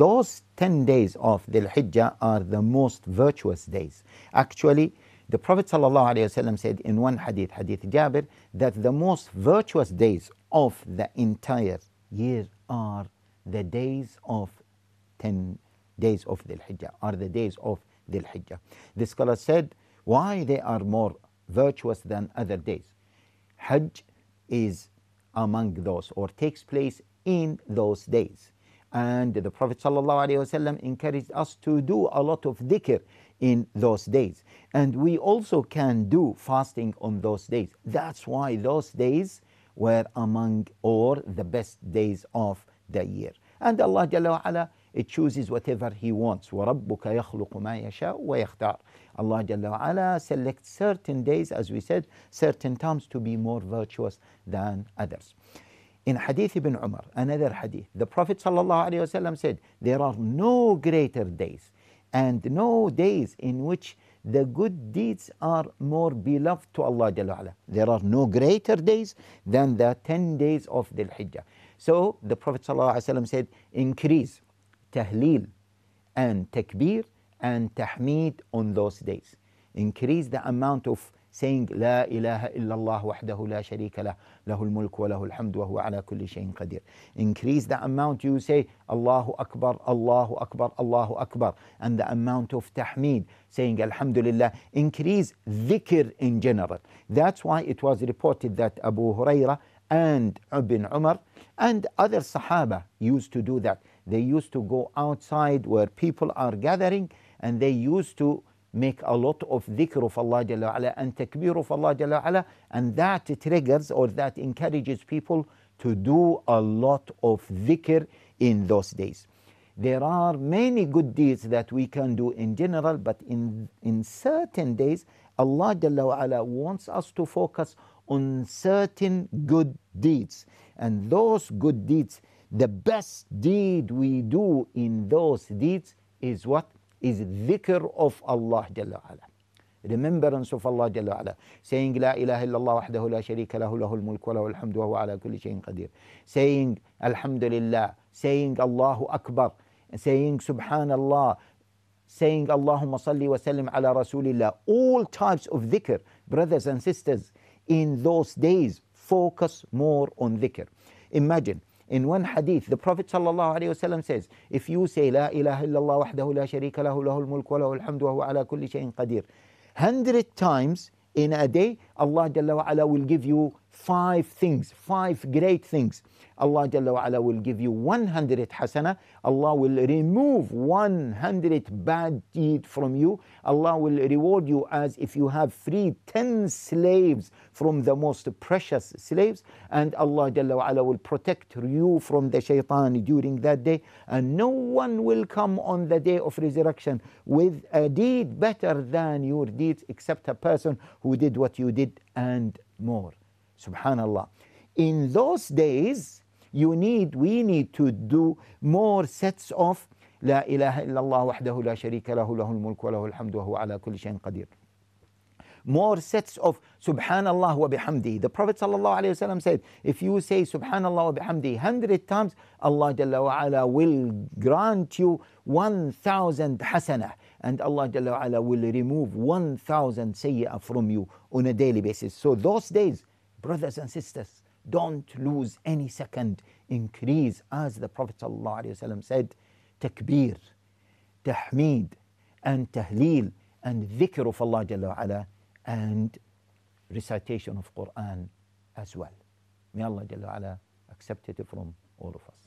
Those 10 days of Dhul Hijjah are the most virtuous days. Actually, the Prophet ﷺ said in one hadith, Hadith Jabir, that the most virtuous days of the entire year are the days of 10 days of Dhul Hijjah, are the days of Dhul Hijjah. The scholar said, why they are more virtuous than other days? Hajj is among those or takes place in those days. And the Prophet ﷺ encouraged us to do a lot of dhikr in those days. And we also can do fasting on those days. That's why those days were among or the best days of the year. And Allah Jalla it chooses whatever He wants. وَرَبُّكَ يَخْلُقُ مَا يَشَاءُ وَيَخْتَارُ Allah Jalla selects certain days, as we said, certain times to be more virtuous than others in Hadith ibn Umar, another Hadith, the Prophet ﷺ said, There are no greater days and no days in which the good deeds are more beloved to Allah. There are no greater days than the 10 days of the Hijjah. So the Prophet ﷺ said, Increase tahleel and takbir and tahmid on those days. Increase the amount of saying لا إله إلا الله وحده لا شريك له له الملك وله الحمد وهو على كل شيء قدير Increase the amount you say Allahu Akbar, Allahu Akbar, Allahu Akbar. And the amount of tahmid, saying Alhamdulillah, increase ذكر in general. That's why it was reported that Abu Hurairah and Ibn Umar and other Sahaba used to do that. They used to go outside where people are gathering and they used to make a lot of dhikr of Allah Jalla ala and takbir of Allah Jalla ala, and that triggers or that encourages people to do a lot of dhikr in those days. There are many good deeds that we can do in general, but in, in certain days, Allah Jalla ala wants us to focus on certain good deeds. And those good deeds, the best deed we do in those deeds is what? is dhikr of Allah Jalla ala. Remembrance of Allah Jalla ala. Saying La ilaha illallah wahdahu la sharika lahu lahul mulk wa lahul hamdu wa huwa ala kulli shayin qadir. Saying Alhamdulillah. Saying Allahu Akbar. Saying Subhanallah. Saying Allahumma salli wa sallim ala rasulillah. All types of dhikr. Brothers and sisters, in those days, focus more on dhikr. Imagine In one hadith, the Prophet wasallam says, if you say La ilaha illallah wahdahu la sharika lahu al mulk wa al hamdu wa ala kulli shayin qadir, hundred times in a day, Allah Jalla wa ala will give you five things, five great things. Allah Jalla will give you 100 hasana. Allah will remove 100 bad deed from you. Allah will reward you as if you have freed 10 slaves from the most precious slaves. And Allah Jalla will protect you from the shaitan during that day. And no one will come on the day of resurrection with a deed better than your deeds except a person who did what you did and more. Subhanallah. In those days, you need, we need to do more sets of لا إله إلا الله وحده لا شريك له له الملك وله الحمد وهو على كل شيء قدير. More sets of Subhanallah wa bihamdi. The Prophet ﷺ said, if you say Subhanallah wa bihamdi 100 times, Allah Jalla wa will grant you 1,000 hasana, And Allah Jalla wa will remove 1,000 sayyah from you on a daily basis. So those days, Brothers and sisters, don't lose any second. Increase, as the Prophet ﷺ said, takbir, tahmid, and tahleel, and dhikr of Allah Jalla wa'ala, and recitation of Quran as well. May Allah Jalla accept it from all of us.